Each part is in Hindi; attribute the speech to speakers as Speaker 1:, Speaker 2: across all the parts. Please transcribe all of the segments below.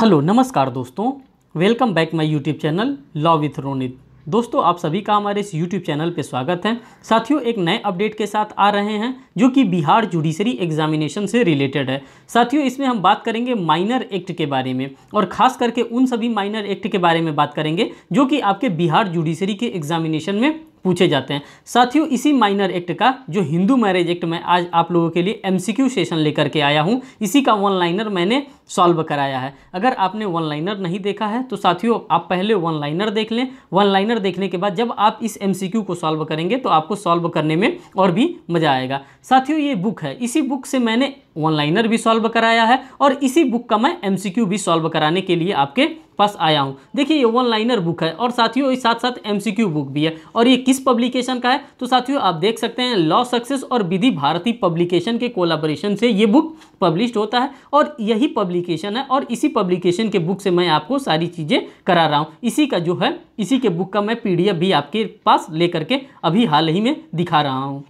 Speaker 1: हेलो नमस्कार दोस्तों welcome back my YouTube channel law with Ronit दोस्तों आप सभी का हमारे इस यूट्यूब चैनल पर स्वागत है साथियों एक नए अपडेट के साथ आ रहे हैं जो कि बिहार जुडिशरी एग्जामिनेशन से रिलेटेड है साथियों इसमें हम बात करेंगे माइनर एक्ट के बारे में और ख़ास करके उन सभी माइनर एक्ट के बारे में बात करेंगे जो कि आपके बिहार जुडिशरी के एग्जामिनेशन में पूछे जाते हैं साथियों इसी माइनर एक्ट का जो हिंदू मैरिज एक्ट में आज आप लोगों के लिए एमसीक्यू सेशन लेकर के आया हूँ इसी का वन लाइनर मैंने सॉल्व कराया है अगर आपने वन लाइनर नहीं देखा है तो साथियों आप पहले वन लाइनर देख लें वन लाइनर देखने के बाद जब आप इस एमसीक्यू को सॉल्व करेंगे तो आपको सॉल्व करने में और भी मज़ा आएगा साथियों ये बुक है इसी बुक से मैंने वन लाइनर भी सॉल्व कराया है और इसी बुक का मैं एम भी सॉल्व कराने के लिए आपके पास आया हूँ देखिए ये वन लाइनर बुक है और साथियों इस साथ साथ एम बुक भी है और ये किस पब्लिकेशन का है तो साथियों आप देख सकते हैं लॉ सक्सेस और विधि भारती पब्लिकेशन के कोलाबोरेशन से ये बुक पब्लिश होता है और यही पब्लिकेशन है और इसी पब्लिकेशन के बुक से मैं आपको सारी चीज़ें करा रहा हूँ इसी का जो है इसी के बुक का मैं पी भी आपके पास लेकर के अभी हाल ही में दिखा रहा हूँ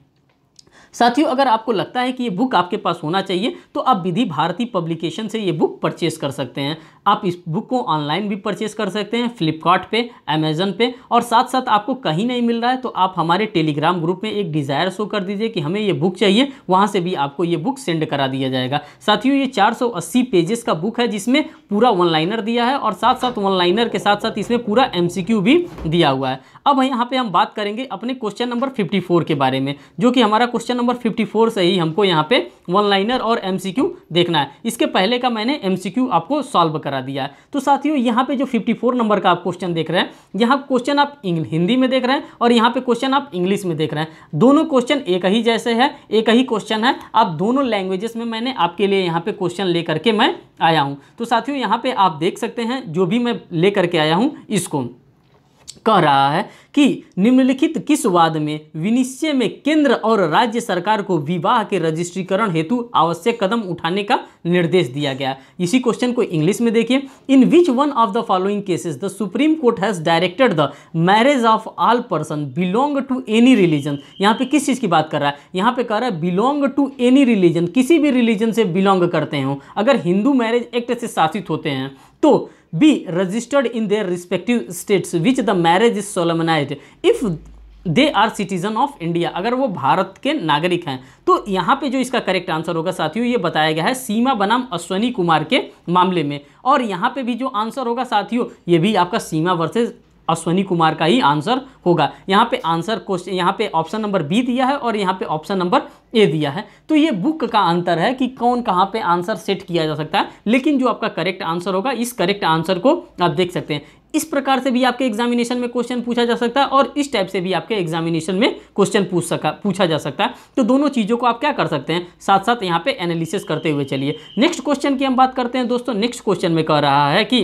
Speaker 1: साथियों अगर आपको लगता है कि ये बुक आपके पास होना चाहिए तो आप विधि भारती पब्लिकेशन से ये बुक परचेस कर सकते हैं आप इस बुक को ऑनलाइन भी परचेस कर सकते हैं फ्लिपकार्ट पे अमेज़न पे और साथ साथ आपको कहीं नहीं मिल रहा है तो आप हमारे टेलीग्राम ग्रुप में एक डिज़ायर शो कर दीजिए कि हमें ये बुक चाहिए वहाँ से भी आपको ये बुक सेंड करा दिया जाएगा साथियों ये 480 पेजेस का बुक है जिसमें पूरा वन लाइनर दिया है और साथ साथ वन लाइनर के साथ साथ इसमें पूरा एम भी दिया हुआ है अब यहाँ पर हम बात करेंगे अपने क्वेश्चन नंबर फिफ्टी के बारे में जो कि हमारा क्वेश्चन नंबर फिफ्टी से ही हमको यहाँ पे वन लाइनर और एम देखना है इसके पहले का मैंने एम आपको सॉल्व करा करा दिया है तो साथियों यहाँ पे जो 54 नंबर का आप क्वेश्चन देख रहे हैं यहाँ क्वेश्चन आप हिंदी में देख रहे हैं और यहाँ पे क्वेश्चन आप इंग्लिश में देख रहे हैं दोनों क्वेश्चन एक ही जैसे है एक ही क्वेश्चन है आप दोनों लैंग्वेजेस में मैंने आपके लिए यहाँ पे क्वेश्चन ले करके मैं आया हूँ तो साथियों यहाँ पे आप देख सकते हैं जो भी मैं ले करके आया हूँ इसको कह रहा है कि निम्नलिखित किस वाद में विनिश्चय में केंद्र और राज्य सरकार को विवाह के रजिस्ट्रीकरण हेतु आवश्यक कदम उठाने का निर्देश दिया गया इसी क्वेश्चन को इंग्लिश में देखिए in which one of the following cases the Supreme Court has directed the marriage of all person belong to any religion यहाँ पे किस चीज़ की बात कर रहा है यहाँ पे कह रहा है बिलोंग टू एनी रिलीजन किसी भी रिलीजन से बिलोंग करते हों अगर हिंदू मैरिज एक्ट से शासित होते हैं तो be registered in their respective states which the marriage is solemnize if they are citizen of India अगर वो भारत के नागरिक हैं तो यहाँ पे जो इसका करेक्ट आंसर होगा साथियों ये बताया गया है सीमा बनाम अश्वनी कुमार के मामले में और यहाँ पे भी जो आंसर होगा साथियों ये भी आपका सीमा वर्सेज अश्वनी कुमार का ही आंसर होगा यहाँ पे आंसर क्वेश्चन यहाँ पे ऑप्शन नंबर बी दिया है और यहाँ पे ऑप्शन नंबर ए दिया है तो ये बुक का अंतर है कि कौन कहाँ पे आंसर सेट किया जा सकता है लेकिन जो आपका करेक्ट आंसर होगा इस करेक्ट आंसर को आप देख सकते हैं इस प्रकार से भी आपके एग्जामिनेशन में क्वेश्चन पूछा जा सकता है और इस टाइप से भी आपके एग्जामिनेशन में क्वेश्चन पूछ सका पूछा जा सकता है तो दोनों चीज़ों को आप क्या कर सकते हैं साथ साथ यहाँ पे एनालिसिस करते हुए चलिए नेक्स्ट क्वेश्चन की हम बात करते हैं दोस्तों नेक्स्ट क्वेश्चन में कह रहा है कि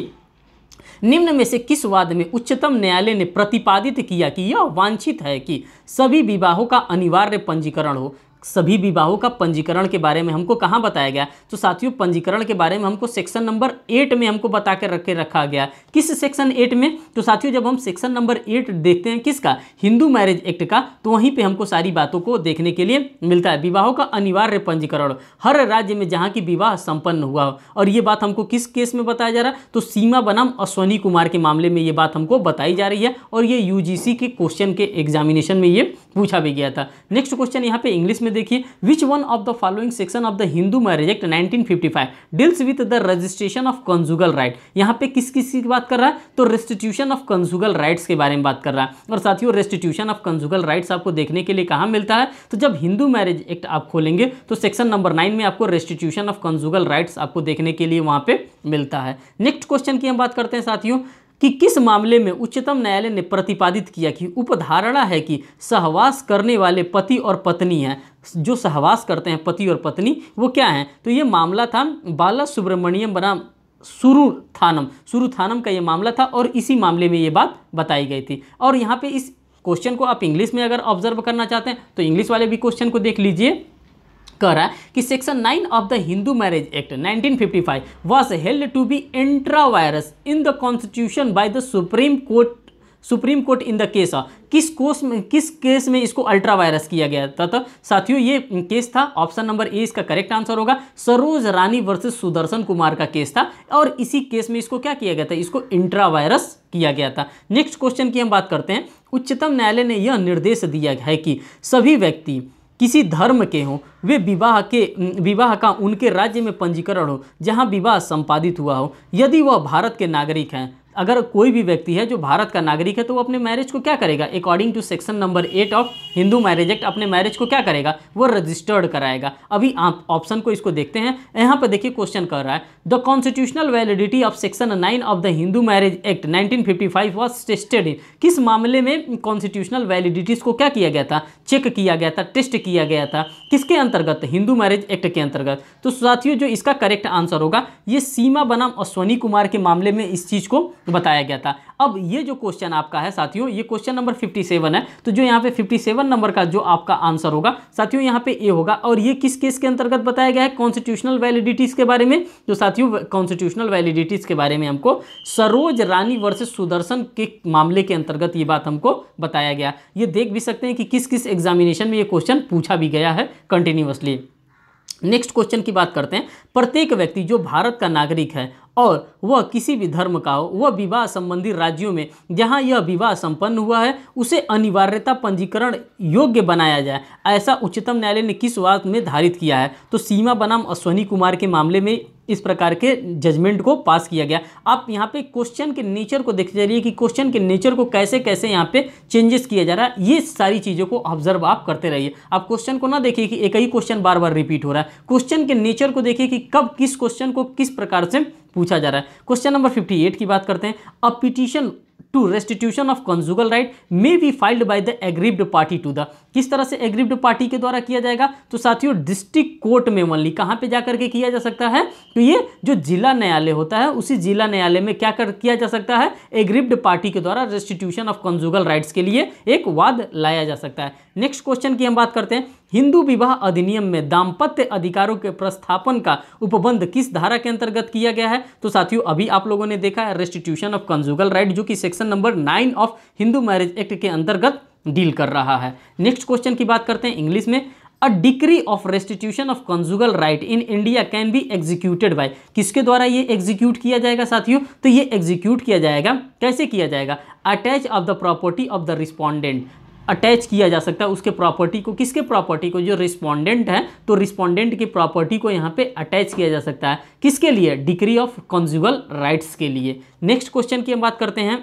Speaker 1: निम्न में से किस वाद में उच्चतम न्यायालय ने प्रतिपादित किया कि यह वांछित है कि सभी विवाहों का अनिवार्य पंजीकरण हो सभी विवाहों का पंजीकरण के बारे में हमको कहाँ बताया गया तो साथियों पंजीकरण के बारे में हमको सेक्शन नंबर एट में हमको बता कर रखे रखा गया किस सेक्शन एट में तो साथियों जब हम सेक्शन नंबर एट देखते हैं किसका हिंदू मैरिज एक्ट का तो वहीं पर हमको सारी बातों को देखने के लिए मिलता है विवाहों का अनिवार्य पंजीकरण हर राज्य में जहाँ की विवाह संपन्न हुआ हो और ये बात हमको किस केस में बताया जा रहा तो सीमा बनाम अश्वनी कुमार के मामले में ये बात हमको बताई जा रही है और ये यू के क्वेश्चन के एग्जामिनेशन में ये पूछा भी गया था नेक्स्ट क्वेश्चन यहाँ पे इंग्लिश में देखिए which one of the following section of the Hindu Marriage Act 1955 deals with the registration of conjugal right यहाँ पे किस किस की बात कर रहा है तो रेस्टिट्यूशन ऑफ कंजुगल राइट्स के बारे में बात कर रहा है और साथियों रेस्टिट्यूशन ऑफ कंजुगल राइट्स आपको देखने के लिए कहाँ मिलता है तो जब हिंदू मैरिज एक्ट आप खोलेंगे तो सेक्शन नंबर नाइन में आपको रेस्टिट्यूशन ऑफ कंजुगल राइट्स आपको देखने के लिए वहाँ पर मिलता है नेक्स्ट क्वेश्चन की हम बात करते हैं साथियों कि किस मामले में उच्चतम न्यायालय ने प्रतिपादित किया कि उपधारणा है कि सहवास करने वाले पति और पत्नी हैं जो सहवास करते हैं पति और पत्नी वो क्या हैं तो ये मामला था बाला सुब्रमण्यम बनाम सुरु थानम सुरु थानम का ये मामला था और इसी मामले में ये बात बताई गई थी और यहाँ पे इस क्वेश्चन को आप इंग्लिश में अगर ऑब्जर्व करना चाहते हैं तो इंग्लिश वाले भी क्वेश्चन को देख लीजिए कह रहा है कि section nine of the Hindu Marriage Act 1955 fifty five was held to be intra vires in the constitution by the Supreme Court Supreme Court in the case किस कोर्स में किस केस में इसको अल्ट्रा वायरस किया गया था तो साथियों ये केस था ऑप्शन नंबर ए इसका करेक्ट आंसर होगा सरोज रानी वर्सेस सुदर्शन कुमार का केस था और इसी केस में इसको क्या किया गया था इसको इंट्रा वायरस किया गया था नेक्स्ट क्वेश्चन की हम बात करते हैं उच्चतम न्यायालय ने यह निर्देश दिया है कि सभी व्यक्ति किसी धर्म के हों वे विवाह के विवाह का उनके राज्य में पंजीकरण हो जहां विवाह संपादित हुआ हो यदि वह भारत के नागरिक हैं अगर कोई भी व्यक्ति है जो भारत का नागरिक है तो वो अपने मैरिज को क्या करेगा according to section number eight of Hindu Marriage Act अपने मैरिज को क्या करेगा वो रजिस्टर्ड कराएगा अभी आप ऑप्शन को इसको देखते हैं यहाँ पर देखिए क्वेश्चन कर रहा है the constitutional validity of section nine of the Hindu Marriage Act nineteen fifty five was tested in किस मामले में कॉन्स्टिट्यूशनल वैलिडिटीज को क्या किया गया था चेक किया गया था टेस्ट किया गया था किसके अंतर्गत हिंदू मैरिज एक्ट के अंतर्गत तो साथियों जो इसका करेक्ट आंसर होगा ये सीमा बनाम अश्वनी कुमार के मामले में इस चीज़ को तो बताया गया था अब ये जो क्वेश्चन आपका है साथियों ये क्वेश्चन नंबर 57 है तो जो यहाँ पे 57 नंबर का जो आपका आंसर होगा साथियों यहाँ पे ए होगा और ये किस केस के अंतर्गत बताया गया है कॉन्स्टिट्यूशनल वैलिडिटीज़ के बारे में जो तो साथियों कॉन्स्टिट्यूशनल वैलिडिटीज़ के बारे में हमको सरोज रानी वर्सेज सुदर्शन के मामले के अंतर्गत ये बात हमको बताया गया ये देख भी सकते हैं कि किस किस एग्जामिनेशन में ये क्वेश्चन पूछा भी गया है कंटिन्यूसली नेक्स्ट क्वेश्चन की बात करते हैं प्रत्येक व्यक्ति जो भारत का नागरिक है और वह किसी भी धर्म का हो वह विवाह संबंधी राज्यों में जहां यह विवाह संपन्न हुआ है उसे अनिवार्यता पंजीकरण योग्य बनाया जाए ऐसा उच्चतम न्यायालय ने किस वाद में धारित किया है तो सीमा बनाम अश्वनी कुमार के मामले में इस प्रकार के जजमेंट को पास किया गया आप यहाँ पे क्वेश्चन के नेचर को देखते जाइए कि क्वेश्चन के नेचर को कैसे कैसे यहाँ पे चेंजेस किया जा रहा है ये सारी चीज़ों को ऑब्जर्व आप करते रहिए आप क्वेश्चन को ना देखिए कि एक ही क्वेश्चन बार बार रिपीट हो रहा है क्वेश्चन के नेचर को देखिए कि कब किस क्वेश्चन को किस प्रकार से पूछा जा रहा है क्वेश्चन नंबर 58 की बात करते हैं a petition to restitution of conjugal right may be filed by the aggrieved party to the किस तरह से एग्रीव्ड पार्टी के द्वारा किया जाएगा तो साथियों डिस्ट्रिक्ट कोर्ट में मनली कहाँ पे जाकर के किया जा सकता है तो ये जो जिला न्यायालय होता है उसी जिला न्यायालय में क्या कर किया जा सकता है एग्रीव्ड पार्टी के द्वारा रेस्टिट्यूशन ऑफ कंजुगल राइट्स के लिए एक वाद लाया जा सकता है नेक्स्ट क्वेश्चन की हम बात करते हैं हिंदू विवाह अधिनियम में दाम्पत्य अधिकारों के प्रस्थापन का उपबंध किस धारा के अंतर्गत किया गया है तो साथियों अभी आप लोगों ने देखा है रेस्टिट्यूशन ऑफ कंजुगल राइट जो कि section number nine of Hindu Marriage Act के अंतर्गत डील कर रहा है नेक्स्ट क्वेश्चन की बात करते हैं इंग्लिश में a decree of restitution of conjugal right in India can be executed by किसके द्वारा ये एग्जीक्यूट किया जाएगा साथियों तो ये एग्जीक्यूट किया जाएगा कैसे किया जाएगा attach of the property of the respondent attach किया जा सकता है उसके प्रॉपर्टी को किसके प्रॉपर्टी को जो रिस्पोंडेंट है तो रिस्पोंडेंट की प्रॉपर्टी को यहाँ पे अटैच किया जा सकता है किसके लिए डिग्री ऑफ कंज्यूगल राइट्स के लिए नेक्स्ट क्वेश्चन की हम बात करते हैं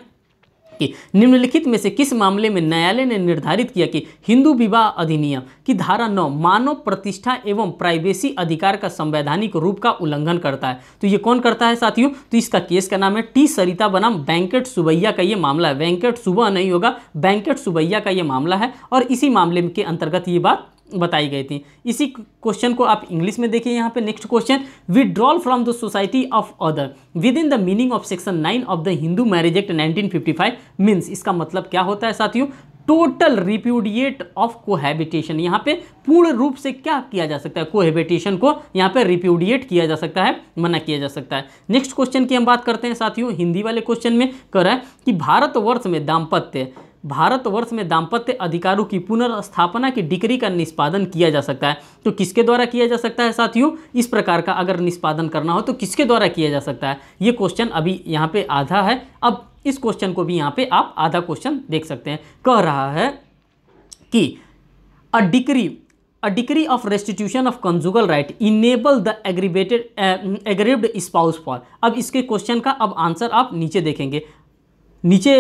Speaker 1: कि निम्नलिखित में से किस मामले में न्यायालय ने निर्धारित किया कि हिंदू विवाह अधिनियम की धारा नौ मानव प्रतिष्ठा एवं प्राइवेसी अधिकार का संवैधानिक रूप का उल्लंघन करता है तो ये कौन करता है साथियों तो इसका केस का नाम है टी सरिता बनाम वेंकट सुबैया का ये मामला है वेंकट सुबह नहीं होगा वेंकट सुबैया का ये मामला है और इसी मामले के अंतर्गत ये बात बताई गई थी इसी क्वेश्चन को आप इंग्लिश में देखिए यहाँ पे next question withdrawal from the society of other within the meaning of section nine of the Hindu Marriage Act 1955 fifty इसका मतलब क्या होता है साथियों टोटल रिप्यूडिएट ऑफ कोहेबिटेशन यहाँ पे पूर्ण रूप से क्या किया जा सकता है कोहेबिटेशन को यहाँ पे रिप्यूडिएट किया जा सकता है मना किया जा सकता है नेक्स्ट क्वेश्चन की हम बात करते हैं साथियों हिंदी वाले क्वेश्चन में कर रहा है कि भारतवर्ष में दाम्पत्य भारतवर्ष में दाम्पत्य अधिकारों की पुनर्स्थापना की डिग्री का निष्पादन किया जा सकता है तो किसके द्वारा किया जा सकता है साथियों इस प्रकार का अगर निष्पादन करना हो तो किसके द्वारा किया जा सकता है ये क्वेश्चन अभी यहाँ पे आधा है अब इस क्वेश्चन को भी यहाँ पे आप आधा क्वेश्चन देख सकते हैं कह रहा है कि a degree a degree of restitution of conjugal right enable the aggravated uh, spouse for अब इसके क्वेश्चन का अब आंसर आप नीचे देखेंगे नीचे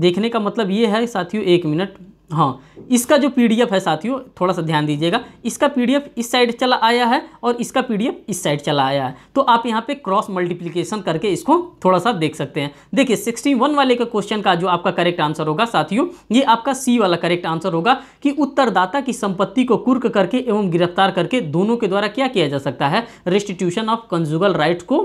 Speaker 1: देखने का मतलब ये है साथियों एक मिनट हाँ इसका जो पीडीएफ है साथियों थोड़ा सा ध्यान दीजिएगा इसका पीडीएफ इस साइड चला आया है और इसका पीडीएफ इस साइड चला आया है तो आप यहाँ पे क्रॉस मल्टीप्लिकेशन करके इसको थोड़ा सा देख सकते हैं देखिए सिक्सटी वन वाले का क्वेश्चन का जो आपका करेक्ट आंसर होगा साथियों ये आपका सी वाला करेक्ट आंसर होगा कि उत्तरदाता की संपत्ति को कुर्क करके एवं गिरफ्तार करके दोनों के द्वारा क्या किया जा सकता है रेस्टिट्यूशन ऑफ कंजुगल राइट को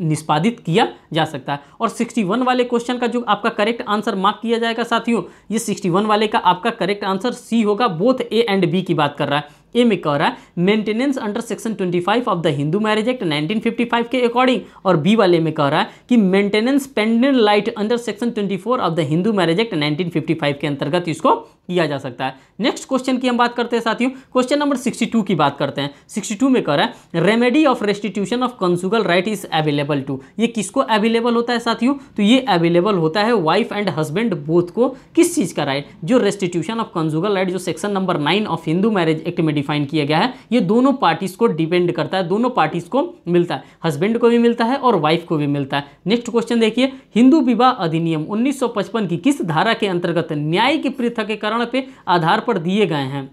Speaker 1: निष्पादित किया जा सकता है और सिक्सटी वाले क्वेश्चन का जो आपका करेक्ट आंसर मार्क किया जाएगा साथियों ये सिक्सटी वाले का आपका आपका करेक्ट आंसर सी होगा बोथ ए एंड बी की बात कर रहा है ए में कह रहा है maintenance under section 25 of the Hindu Marriage Act 1955 के अकॉर्डिंग और बी वाले में कह रहा है कि maintenance pendente lite under section 24 of the Hindu Marriage Act 1955 के अंतर्गत इसको किया जा सकता है नेक्स्ट क्वेश्चन की हम बात करते हैं साथियों क्वेश्चन नंबर 62 की बात करते हैं 62 में कह रहा है remedy of restitution of conjugal right is available to ये किसको अवेलेबल होता है साथियों तो ये अवेलेबल होता है वाइफ एंड हस्बैंड बोथ को किस चीज़ का राइट जो रेस्टिट्यूशन ऑफ कंजुगल राइट जो section number nine of Hindu Marriage Act में डिफाइन किया गया है ये दोनों पार्टीज को डिपेंड करता है दोनों पार्टीज को मिलता है हस्बैंड को भी मिलता है और वाइफ को भी मिलता है नेक्स्ट क्वेश्चन देखिए हिंदू विवाह अधिनियम उन्नीस की किस धारा के अंतर्गत न्याय की पृथक पृथकीकरण पे आधार पर दिए गए हैं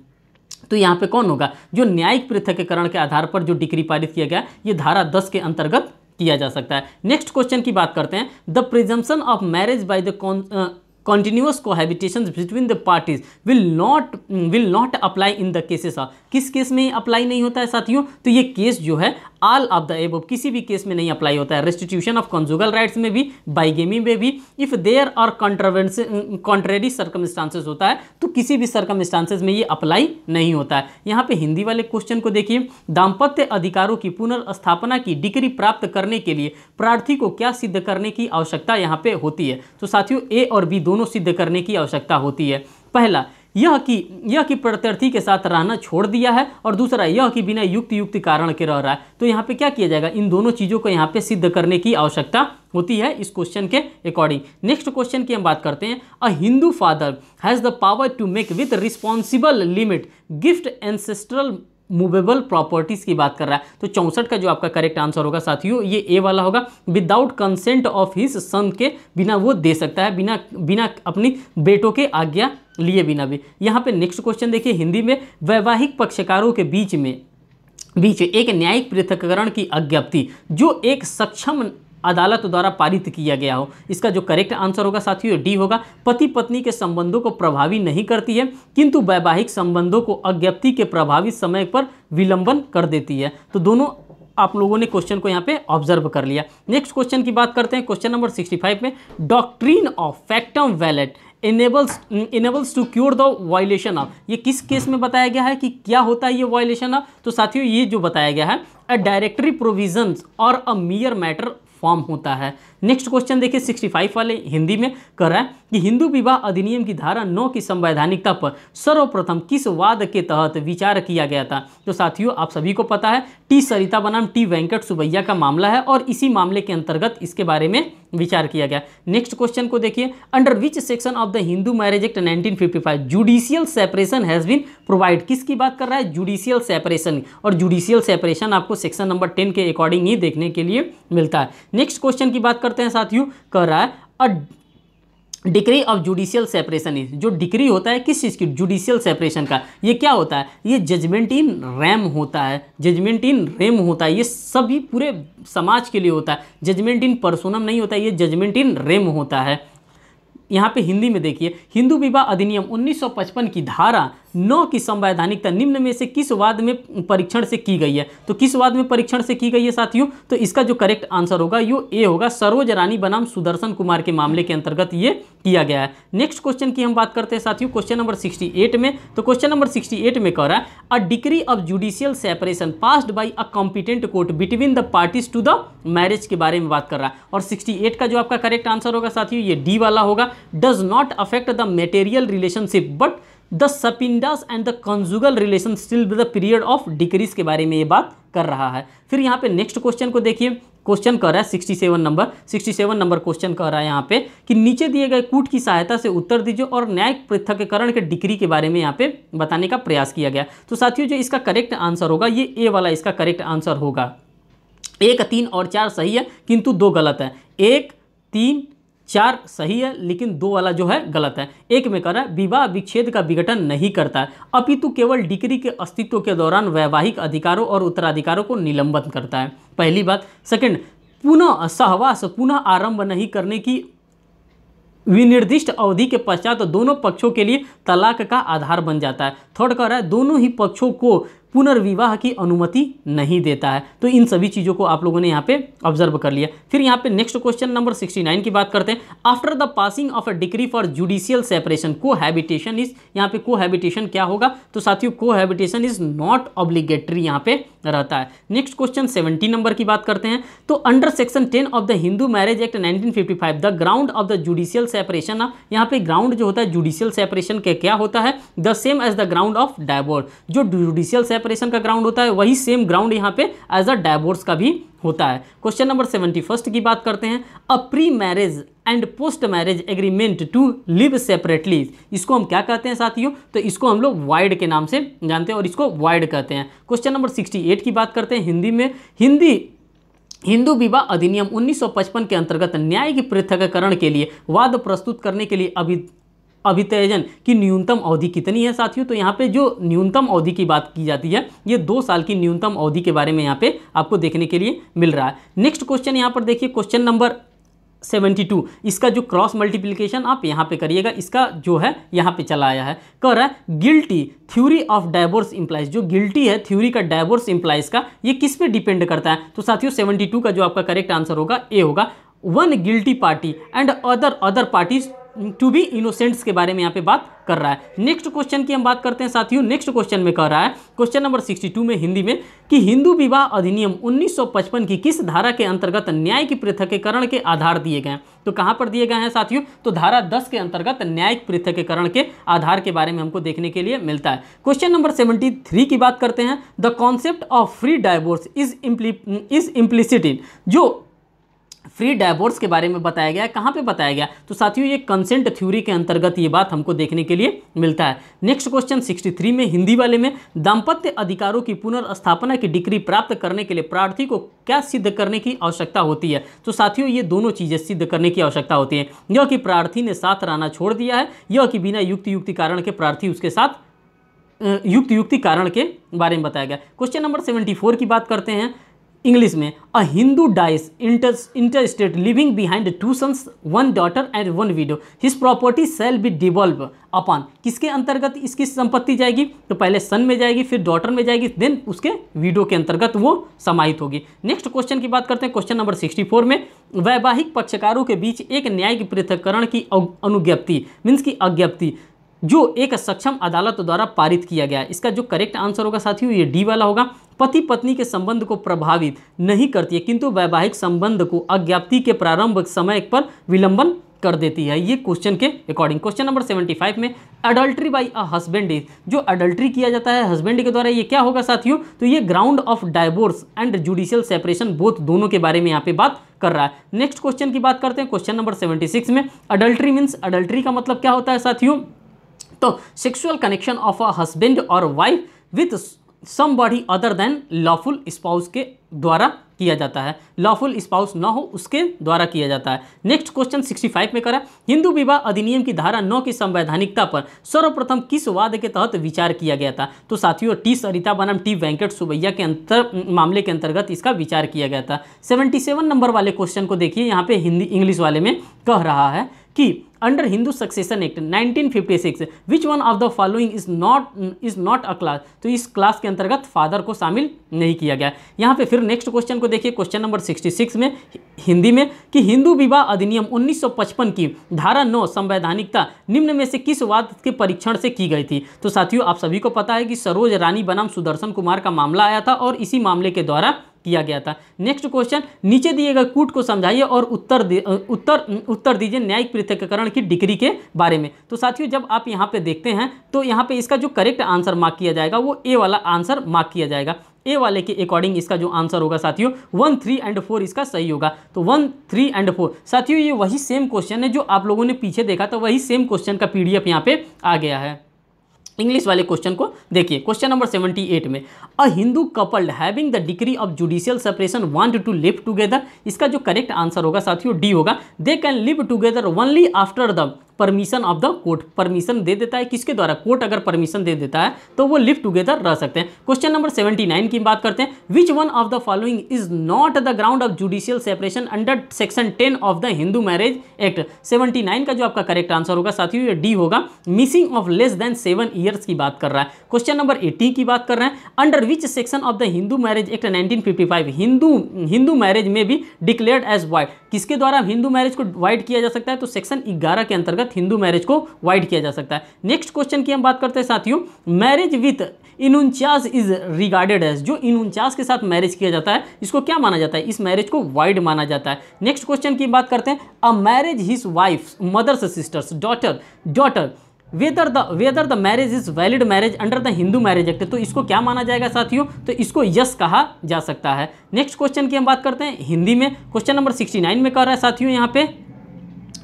Speaker 1: तो यहाँ पे कौन होगा जो न्यायिक पृथकीकरण के आधार पर जो डिग्री पारित किया गया ये धारा दस के अंतर्गत किया जा सकता है नेक्स्ट क्वेश्चन की बात करते हैं the presumption of marriage by the continuous cohabitations between the parties will not will not apply in the cases of किस केस में अप्लाई नहीं होता है साथियों तो ये केस जो है ऑल ऑफ द एब किसी भी केस में नहीं अप्लाई होता है रेस्टिट्यूशन ऑफ कंजुगल राइट्स में भी बाइगेमी में भी इफ़ देयर और कॉन्ट्रवेंस कॉन्ट्रेरी सर्कमस्टांसेस होता है तो किसी भी सर्कमस्टांसेज में ये अप्लाई नहीं होता है यहाँ पे हिंदी वाले क्वेश्चन को देखिए दाम्पत्य अधिकारों की पुनर्स्थापना की डिग्री प्राप्त करने के लिए प्रार्थी को क्या सिद्ध करने की आवश्यकता यहाँ पे होती है तो साथियों ए और बी दोनों सिद्ध करने की आवश्यकता होती है पहला यह कि यह कि प्रत्यर्थी के साथ रहना छोड़ दिया है और दूसरा यह कि बिना युक्त युक्त कारण के रह रहा है तो यहाँ पे क्या किया जाएगा इन दोनों चीज़ों को यहाँ पे सिद्ध करने की आवश्यकता होती है इस क्वेश्चन के अकॉर्डिंग नेक्स्ट क्वेश्चन की हम बात करते हैं a Hindu father has the power to make with responsible limit gift ancestral movable properties की बात कर रहा है तो चौंसठ का जो आपका करेक्ट आंसर होगा साथियों ये ए वाला होगा without consent of his son के बिना वो दे सकता है बिना बिना अपनी बेटों के आज्ञा लिए बिना भी यहाँ पे नेक्स्ट क्वेश्चन देखिए हिंदी में वैवाहिक पक्षकारों के बीच में बीच एक न्यायिक पृथककरण की अज्ञाप्ति जो एक सक्षम अदालत द्वारा पारित किया गया हो इसका जो करेक्ट आंसर होगा साथियों डी होगा पति पत्नी के संबंधों को प्रभावी नहीं करती है किंतु वैवाहिक संबंधों को अज्ञप्ति के प्रभावी समय पर विलंबन कर देती है तो दोनों आप लोगों ने क्वेश्चन को यहाँ पे ऑब्जर्व कर लिया नेक्स्ट क्वेश्चन की बात करते हैं क्वेश्चन नंबर 65 में doctrine of factum valet enables enables to cure the violation of ये किस केस में बताया गया है कि क्या होता है ये वायलेशन ऑफ तो साथियों ये जो बताया गया है अ डायरेक्टरी प्रोविजन और अ मियर मैटर फॉर्म होता है नेक्स्ट क्वेश्चन देखिए 65 वाले हिंदी में कर रहा है कि हिंदू विवाह अधिनियम की धारा नौ की संवैधानिकता पर सर्वप्रथम किस वाद के तहत विचार किया गया था तो साथियों आप सभी को पता है टी सरिता बनाम टी वेंकट सुबैया का मामला है और इसी मामले के अंतर्गत इसके बारे में विचार किया गया नेक्स्ट क्वेश्चन को देखिए under which section of the Hindu Marriage Act 1955 judicial separation has been provide किसकी बात कर रहा है जुडिशियल सेपरेशन और जुडिशियल सेपरेशन आपको सेक्शन नंबर टेन के अकॉर्डिंग ही देखने के लिए मिलता है नेक्स्ट क्वेश्चन की बात कर करते हैं साथियों कह रहा है a decree of judicial separation is जो डिक्री होता है किस चीज़ की जुडिशियल सेपरेशन का ये क्या होता है ये जजमेंट इन रैम होता है जजमेंट इन रेम होता है ये सभी पूरे समाज के लिए होता है जजमेंट इन पर्सोनम नहीं होता है ये जजमेंट इन रेम होता है यहाँ पे हिंदी में देखिए हिंदू विवाह अधिनियम 1955 की धारा नौ की संवैधानिकता निम्न में से किस वाद में परीक्षण से की गई है तो किस वाद में परीक्षण से की गई है साथियों तो इसका जो करेक्ट आंसर होगा यो ए होगा सरोज रानी बनाम सुदर्शन कुमार के मामले के अंतर्गत ये किया गया है नेक्स्ट क्वेश्चन की हम बात करते हैं साथियों क्वेश्चन नंबर सिक्सटी में तो क्वेश्चन नंबर सिक्सटी में कह रहा है a degree of judicial separation passed by a competent court between the parties to the marriage के बारे में बात कर रहा है और सिक्सटी का जो आपका करेक्ट आंसर होगा साथियों ये डी वाला होगा does not affect the material relationship but the sapindas and the conjugal relation still the period of decrees के बारे में ये बात कर रहा है फिर यहाँ पे नेक्स्ट क्वेश्चन को देखिए क्वेश्चन कह रहा है 67 नंबर 67 नंबर क्वेश्चन कह रहा है यहाँ पे कि नीचे दिए गए कूट की सहायता से उत्तर दीजिए और न्यायिक पृथककरण के डिग्री के बारे में यहाँ पे बताने का प्रयास किया गया तो साथियों जो इसका करेक्ट आंसर होगा ये ए वाला इसका करेक्ट आंसर होगा एक तीन और चार सही है किंतु दो गलत है एक तीन चार सही है लेकिन दो वाला जो है गलत है एक में कह रहा है विवाह विच्छेद का विघटन नहीं करता है अपितु केवल डिग्री के अस्तित्व के दौरान वैवाहिक अधिकारों और उत्तराधिकारों को निलंबन करता है पहली बात सेकंड पुनः सहवास पुनः आरंभ नहीं करने की विनिर्दिष्ट अवधि के पश्चात दोनों पक्षों के लिए तलाक का आधार बन जाता है थर्ड कह रहा है दोनों ही पक्षों को पुनर्विवाह की अनुमति नहीं देता है तो इन सभी चीज़ों को आप लोगों ने यहाँ पे ऑब्जर्व कर लिया फिर यहाँ पे नेक्स्ट क्वेश्चन नंबर 69 की बात करते हैं after the passing of a degree for judicial separation cohabitation is यहाँ पे कोहैबिटेशन क्या होगा तो साथियों कोहैबिटेशन इज नॉट ऑब्लीगेटरी यहाँ पे रहता है नेक्स्ट क्वेश्चन सेवेंटी नंबर की बात करते हैं तो under section ten of the Hindu Marriage Act 1955 the ground of the judicial separation of यहाँ पे ग्राउंड जो होता है जुडिशियल सेपरेशन के क्या होता है the same as the ground of divorce जो जुडिशियल सेपरेशन का ग्राउंड होता है वही सेम ग्राउंड यहाँ पे एज अ डाइवोर्स का भी होता है क्वेश्चन नंबर सेवेंटी फर्स्ट की बात करते हैं a pre marriage and post marriage agreement to live separately इसको हम क्या कहते हैं साथियों तो इसको हम लोग वाइड के नाम से जानते हैं और इसको वाइड कहते हैं क्वेश्चन नंबर सिक्सटी एट की बात करते हैं हिंदी में हिंदी हिंदू विवाह अधिनियम 1955 के अंतर्गत न्याय की पृथककरण के लिए वाद प्रस्तुत करने के लिए अभी अभितयजन की न्यूनतम अवधि कितनी है साथियों तो यहाँ पे जो न्यूनतम अवधि की बात की जाती है ये दो साल की न्यूनतम अवधि के बारे में यहाँ पे आपको देखने के लिए मिल रहा है नेक्स्ट क्वेश्चन यहाँ पर देखिए क्वेश्चन नंबर 72 इसका जो क्रॉस मल्टीप्लिकेशन आप यहाँ पे करिएगा इसका जो है यहाँ पे चला आया है कह रहा है guilty theory of divorce implies जो गिल्टी है थ्योरी का डाइवोर्स इम्प्लाइज का ये किस पे डिपेंड करता है तो साथियों 72 का जो आपका करेक्ट आंसर होगा ए होगा one guilty party and other other parties to be innocents के बारे में यहाँ पे बात कर रहा है नेक्स्ट क्वेश्चन की हम बात करते हैं साथियों नेक्स्ट क्वेश्चन में कह रहा है क्वेश्चन नंबर 62 में हिंदी में कि हिंदू विवाह अधिनियम 1955 की किस धारा के अंतर्गत न्याय की पृथकीकरण के आधार दिए गए हैं तो कहाँ पर दिए गए हैं साथियों तो धारा दस के अंतर्गत न्यायिक पृथकीकरण के आधार के बारे में हमको देखने के लिए मिलता है क्वेश्चन नंबर सेवेंटी की बात करते हैं the concept of free divorce is imply is implicit in जो फ्री डाइवोर्स के बारे में बताया गया है कहाँ पे बताया गया तो साथियों ये कंसेंट थ्योरी के अंतर्गत ये बात हमको देखने के लिए मिलता है नेक्स्ट क्वेश्चन 63 में हिंदी वाले में दाम्पत्य अधिकारों की पुनर्स्थापना की डिग्री प्राप्त करने के लिए प्रार्थी को क्या सिद्ध करने की आवश्यकता होती है तो साथियों ये दोनों चीज़ें सिद्ध करने की आवश्यकता होती है यह कि प्रार्थी ने साथ रहना छोड़ दिया है यह कि बिना युक्ति युक्ति कारण के प्रार्थी उसके साथ युक्त युक्ति कारण के बारे में बताया गया क्वेश्चन नंबर फोर की बात करते हैं इंग्लिश में a Hindu dies inter intestate living behind two sons one daughter and one widow his property shall be devolve upon किसके अंतर्गत इसकी संपत्ति जाएगी तो पहले सन में जाएगी फिर डॉटर में जाएगी देन उसके विडो के अंतर्गत वो समाहित होगी नेक्स्ट क्वेश्चन की बात करते हैं क्वेश्चन नंबर सिक्सटी फोर में वैवाहिक पक्षकारों के बीच एक न्यायिक पृथककरण की अनुज्ञप्ति मीन्स की अज्ञप्ति जो एक सक्षम अदालत द्वारा पारित किया गया इसका जो करेक्ट आंसर होगा साथियों ये डी वाला होगा पति पत्नी के संबंध को प्रभावित नहीं करती है किंतु वैवाहिक संबंध को अज्ञाप्ति के प्रारंभ समय पर विलंबन कर देती है ये क्वेश्चन के अकॉर्डिंग क्वेश्चन नंबर 75 में adultery by a husband is जो अडल्ट्री किया जाता है हस्बैंड के द्वारा ये क्या होगा साथियों तो ये ground of divorce and judicial separation both दोनों के बारे में यहाँ पे बात कर रहा है नेक्स्ट क्वेश्चन की बात करते हैं क्वेश्चन नंबर 76 में अडल्ट्री मीन्स अडल्ट्री का मतलब क्या होता है साथियों तो sexual connection of a husband और wife with somebody other than lawful spouse के द्वारा किया जाता है लॉफुल स्पाउस ना हो उसके द्वारा किया जाता है नेक्स्ट क्वेश्चन 65 में करा हिंदू विवाह अधिनियम की धारा नौ की संवैधानिकता पर सर्वप्रथम किस वाद के तहत विचार किया गया था तो साथियों टी सरिता बनाम टी वेंकट सुबैया के अंतर मामले के अंतर्गत इसका विचार किया गया था सेवेंटी नंबर वाले क्वेश्चन को देखिए यहाँ पे हिंदी इंग्लिश वाले में कह रहा है कि under Hindu Succession Act 1956 which one of the following is not is not a class तो इस क्लास के अंतर्गत फादर को शामिल नहीं किया गया यहाँ पे फिर नेक्स्ट क्वेश्चन को देखिए क्वेश्चन नंबर 66 में हिंदी में कि हिंदू विवाह अधिनियम 1955 की धारा 9 संवैधानिकता निम्न में से किस वाद के परीक्षण से की गई थी तो साथियों आप सभी को पता है कि सरोज रानी बनाम सुदर्शन कुमार का मामला आया था और इसी मामले के द्वारा किया गया था नेक्स्ट क्वेश्चन नीचे दिए गए कूट को समझाइए और उत्तर उत्तर उत्तर दीजिए न्यायिक पृथककरण की डिग्री के बारे में तो साथियों जब आप यहाँ पे देखते हैं तो यहाँ पे इसका जो करेक्ट आंसर मार्क किया जाएगा वो ए वाला आंसर मार्क किया जाएगा ए वाले के अकॉर्डिंग इसका जो आंसर होगा साथियों वन थ्री एंड फोर इसका सही होगा तो वन थ्री एंड फोर साथियों ये वही सेम क्वेश्चन है जो आप लोगों ने पीछे देखा तो वही सेम क्वेश्चन का पी एफ यहाँ पे आ गया है इंग्लिश वाले क्वेश्चन को देखिए क्वेश्चन नंबर सेवेंटी एट में a Hindu coupled having the degree of judicial separation want to live together इसका जो करेक्ट आंसर होगा साथियों डी होगा they can live together only after the permission of the court permission दे देता है किसके द्वारा कोर्ट अगर परमिशन दे देता है तो वो लिव टुगेदर रह सकते हैं क्वेश्चन नंबर सेवेंटी नाइन की बात करते हैं which one of the following is not the ground of judicial separation under section ten of the Hindu Marriage Act seventy nine का जो आपका करेक्ट आंसर होगा साथ ही डी होगा missing of less than seven years की बात कर रहा है क्वेश्चन नंबर एटी की बात कर रहे हैं under which section of the Hindu Marriage Act five Hindu Hindu marriage में भी डिक्लेयर्ड एज वाइट किसके द्वारा हिंदू मैरिज को वाइट किया जा सकता है तो सेक्शन ग्यारह के अंतर्गत अंतर्गत हिंदू मैरिज को वाइड किया जा सकता है नेक्स्ट क्वेश्चन की हम बात करते हैं साथियों मैरिज विथ इन उनचास इज रिगार्डेड एज जो इन उनचास के साथ मैरिज किया जाता है इसको क्या माना जाता है इस मैरिज को वाइड माना जाता है नेक्स्ट क्वेश्चन की बात करते हैं a marriage his wife mother's sister's daughter daughter whether the whether the marriage is valid marriage under the Hindu Marriage Act तो इसको क्या माना जाएगा साथियों तो इसको यस कहा जा सकता है नेक्स्ट क्वेश्चन की हम बात करते हैं हिंदी में क्वेश्चन नंबर सिक्सटी नाइन में कह रहा है साथियों यहाँ पे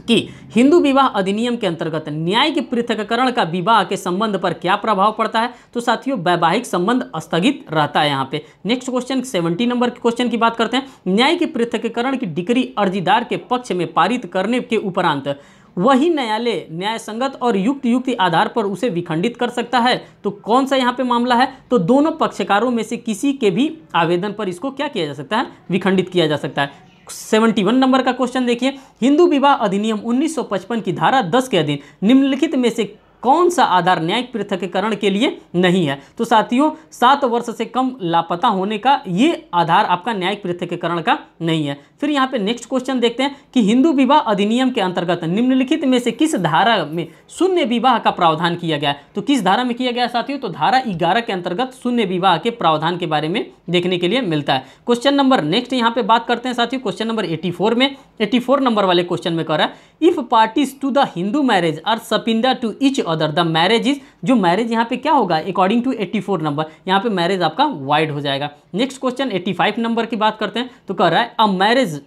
Speaker 1: कि हिंदू विवाह अधिनियम के अंतर्गत न्याय के पृथककरण का विवाह के संबंध पर क्या प्रभाव पड़ता है तो साथियों वैवाहिक संबंध स्थगित रहता है यहाँ पे नेक्स्ट क्वेश्चन सेवेंटी नंबर के क्वेश्चन की बात करते हैं न्याय के पृथककरण की डिग्री अर्जीदार के पक्ष में पारित करने के उपरांत वही न्यायालय न्याय संगत और युक्त युक्त आधार पर उसे विखंडित कर सकता है तो कौन सा यहाँ पे मामला है तो दोनों पक्षकारों में से किसी के भी आवेदन पर इसको क्या किया जा सकता है विखंडित किया जा सकता है सेवेंटी वन नंबर का क्वेश्चन देखिए हिंदू विवाह अधिनियम 1955 की धारा 10 के अधीन निम्नलिखित में से कौन सा आधार न्यायिक पृथककरण के लिए नहीं है तो साथियों सात वर्ष से कम लापता होने का ये आधार आपका न्यायिक पृथककरण का नहीं है फिर यहाँ पे नेक्स्ट क्वेश्चन देखते हैं कि हिंदू विवाह अधिनियम के अंतर्गत निम्नलिखित में से किस धारा में शून्य विवाह का प्रावधान किया गया तो किस धारा में किया गया साथियों तो धारा ग्यारह के अंतर्गत शून्य विवाह के प्रावधान के बारे में देखने के लिए मिलता है क्वेश्चन नंबर नेक्स्ट यहाँ पे बात करते हैं साथियों क्वेश्चन नंबर एटी में एटी नंबर वाले क्वेश्चन में कर रहा है if parties to the Hindu marriage are sapinda to each other the marriage is जो मैरिज यहाँ पे क्या होगा अकॉर्डिंग टू एट्टी नंबर यहाँ पे मैरिज आपका वाइड हो जाएगा नेक्स्ट क्वेश्चन 85 नंबर की बात करते हैं तो कह रहा है a marriage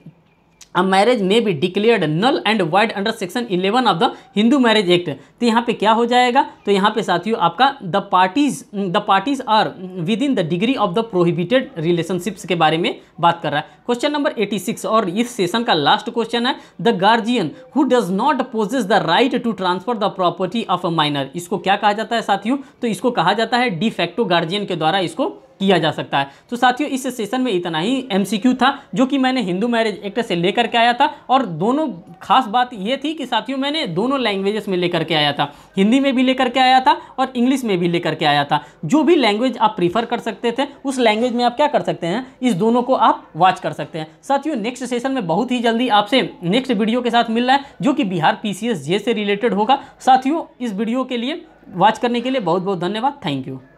Speaker 1: a marriage may be declared null and void under section 11 of the Hindu Marriage Act तो यहाँ पे क्या हो जाएगा तो यहाँ पे साथियों आपका the parties the parties are within the degree of the prohibited relationships के बारे में बात कर रहा है क्वेश्चन नंबर 86 और इस सेशन का लास्ट क्वेश्चन है the guardian who does not possess the right to transfer the property of a minor इसको क्या कहा जाता है साथियों तो इसको कहा जाता है डिफेक्टो गार्जियन के द्वारा इसको किया जा सकता है तो साथियों इस सेशन में इतना ही एम था जो कि मैंने हिंदू मैरिज एक्ट से लेकर के आया था और दोनों खास बात यह थी कि साथियों मैंने दोनों लैंग्वेजेस में लेकर के आया था हिंदी में भी लेकर के आया था और इंग्लिश में भी लेकर के आया था जो भी लैंग्वेज आप प्रीफर कर सकते थे उस लैंग्वेज में आप क्या कर सकते हैं इस दोनों को आप वॉच कर सकते हैं साथियों नेक्स्ट सेशन में बहुत ही जल्दी आपसे नेक्स्ट वीडियो के साथ मिल रहा है जो कि बिहार पी जे से रिलेटेड होगा साथियों इस वीडियो के लिए वॉच करने के लिए बहुत बहुत धन्यवाद थैंक यू